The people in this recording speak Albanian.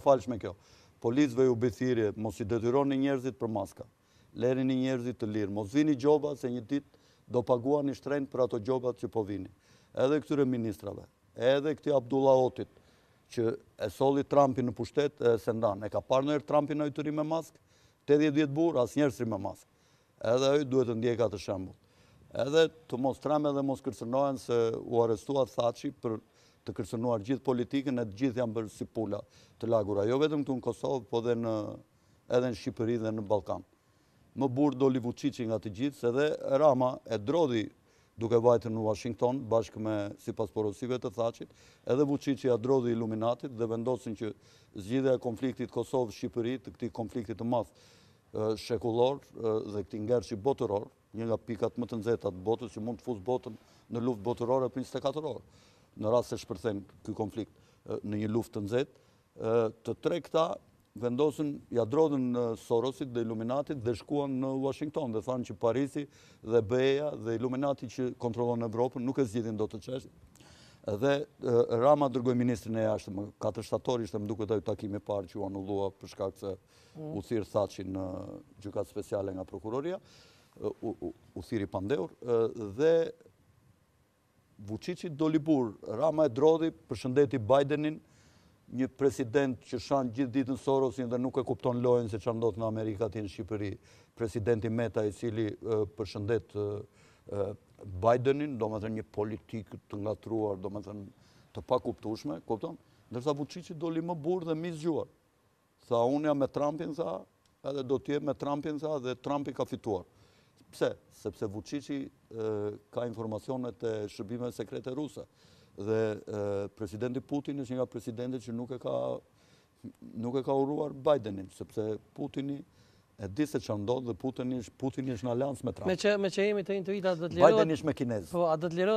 falsh me kjo. Policve ju bithiri, mos i detyroni njerëzit për maska. Lerin njerëzit të lirë. Mos vini gjoba se një dit do pagua një shtrejnë për ato gjoba që po vini. Edhe këtyre ministrave, edhe këti Abdullah Otit, që e soli Trumpi në pushtet e sendan. E ka parë nëjër Trumpi në ojtëri me mask, të edhjet vjetë bur, asë njerëzri me mask. Edhe e duhet të ndjeka të shambu. Edhe të mos trame dhe mos kërsenohen se u arestuat thaci për të kërcënuar gjithë politikën e të gjithë janë bërë si pula të lagura. Jo vetëm këtu në Kosovë, po dhe në edhe në Shqipëri dhe në Balkan. Më burë do li nga të gjithë, se dhe Rama e drodhi duke vajtë në Washington, bashkë me si pasporosive të thacit, edhe vuqici a drodhi Illuminatit dhe vendosin që zgjidhe e konfliktit Kosovë-Shqipëri, të këti konfliktit të math shekullor dhe këti ngerë që botëror, një nga pikat më të nëzetat botës që mund të fusë botën në luft botërore për 24 orë në rrasë se shpërthejmë këj konflikt në një luft të nëzet, të tre këta vendosën, ja në Sorosit dhe Illuminatit dhe shkuan në Washington dhe thanë që Parisi dhe Beja dhe Illuminati që kontrolonë Evropën nuk e zgjidhin do të qeshtë. Dhe Rama dërgoj ministrin e jashtë, më katër shtatori ishte më duke të takimi parë që u anullua përshkak se mm. u thirë thaci në gjukatë speciale nga prokuroria, u thiri pandeur, dhe Vucicit do bur, Rama e Drodhi, përshëndeti Bidenin, një president që shanë gjithë ditë në Sorosin dhe nuk e kupton lojnë se që ndotë në Amerika ti në Shqipëri, presidenti Meta i cili përshëndet Bidenin, do më thënë një politikë të ngatruar, do më të të pa kuptushme, kupton, nërsa Vucicit do li më burë dhe mizgjuar. zgjuar. Tha unë jam me Trumpin, tha, edhe do tje me Trumpin, tha, dhe Trumpi ka fituar. Pse? Sepse Vucici ka informacionet të shërbime sekrete rusa. Dhe presidenti Putin është një nga presidenti që nuk e ka uruar Bidenin, sepse Putini e di se që ndodhë dhe Putin ishë në alians me Trump. Me që jemi të intuita, a të lirohet... Bajden ishë me Kinez. Po, a të lirohet...